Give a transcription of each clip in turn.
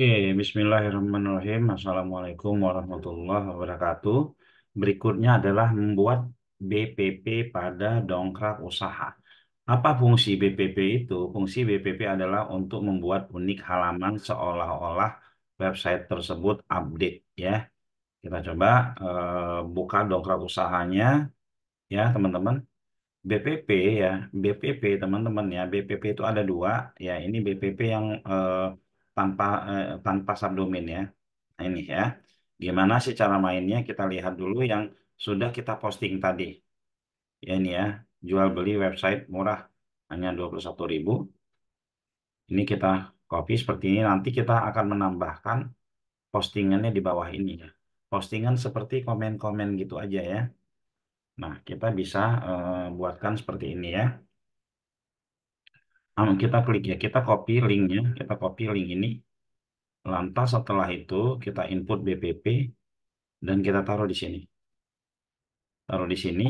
Oke, bismillahirrahmanirrahim. Assalamualaikum warahmatullahi wabarakatuh. Berikutnya adalah membuat BPP pada dongkrak usaha. Apa fungsi BPP itu? Fungsi BPP adalah untuk membuat unik halaman seolah-olah website tersebut update ya. Kita coba uh, buka dongkrak usahanya ya, teman-teman. BPP ya, BPP teman-teman ya, BPP itu ada dua ya. Ini BPP yang uh, tanpa eh, tanpa subdomain ya. Nah, ini ya. Gimana sih cara mainnya? Kita lihat dulu yang sudah kita posting tadi. Ya ini ya, jual beli website murah hanya 21.000. Ini kita copy seperti ini nanti kita akan menambahkan postingannya di bawah ini ya. Postingan seperti komen-komen gitu aja ya. Nah, kita bisa uh, buatkan seperti ini ya. Anu, kita klik ya, kita copy linknya, kita copy link ini. Lantas setelah itu kita input BPP dan kita taruh di sini. Taruh di sini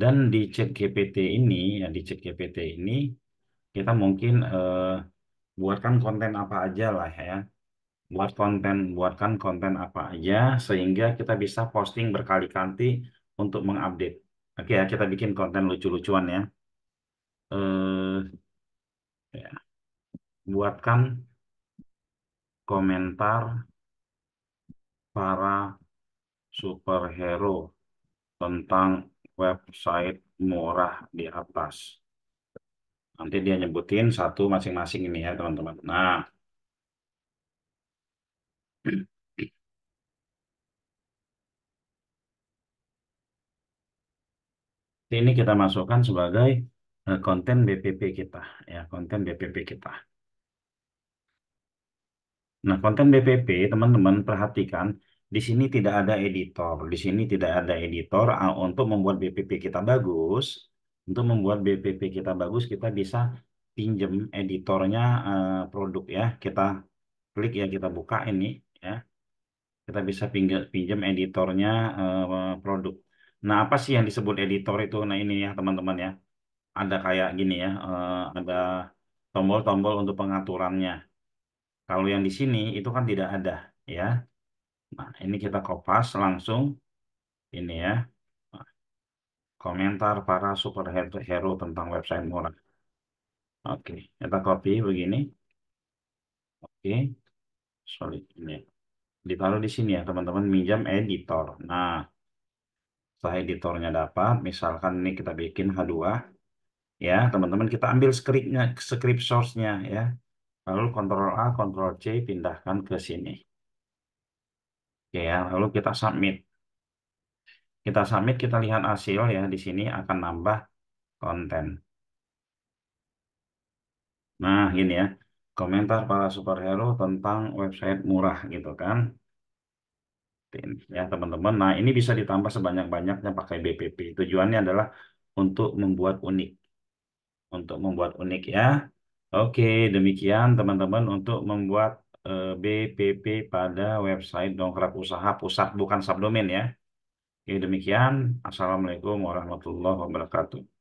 dan di chat GPT ini, ya di chat GPT ini kita mungkin eh, buatkan konten apa aja lah ya. Buat konten, buatkan konten apa aja sehingga kita bisa posting berkali-kali untuk mengupdate. Oke ya, kita bikin konten lucu-lucuan ya. Eh, ya. buatkan komentar para superhero tentang website murah di atas. Nanti dia nyebutin satu masing-masing ini ya teman-teman. Nah, ini kita masukkan sebagai Eh, konten BPP kita ya konten BPP kita. Nah konten BPP teman-teman perhatikan di sini tidak ada editor, di sini tidak ada editor ah, untuk membuat BPP kita bagus, untuk membuat BPP kita bagus kita bisa pinjam editornya eh, produk ya kita klik ya kita buka ini ya kita bisa pinjam pinjam editornya eh, produk. Nah apa sih yang disebut editor itu? Nah ini ya teman-teman ya ada kayak gini ya, eh, ada tombol-tombol untuk pengaturannya. Kalau yang di sini itu kan tidak ada ya. Nah, ini kita kopas langsung ini ya. Komentar para superhero tentang website murah. Oke, kita copy begini. Oke. Sorry, ini. Ditaruh di sini ya, teman-teman, minjam editor. Nah, setelah editornya dapat, misalkan ini kita bikin H2 ya teman-teman kita ambil scriptnya script source-nya ya lalu kontrol A kontrol C pindahkan ke sini oke ya lalu kita submit kita submit kita lihat hasil ya di sini akan nambah konten nah ini ya komentar para superhero tentang website murah gitu kan ya teman-teman nah ini bisa ditambah sebanyak-banyaknya pakai BPP tujuannya adalah untuk membuat unik untuk membuat unik ya. Oke, demikian teman-teman untuk membuat eh, BPP pada website dongkrak usaha pusat bukan subdomain ya. Oke, demikian. Assalamualaikum warahmatullahi wabarakatuh.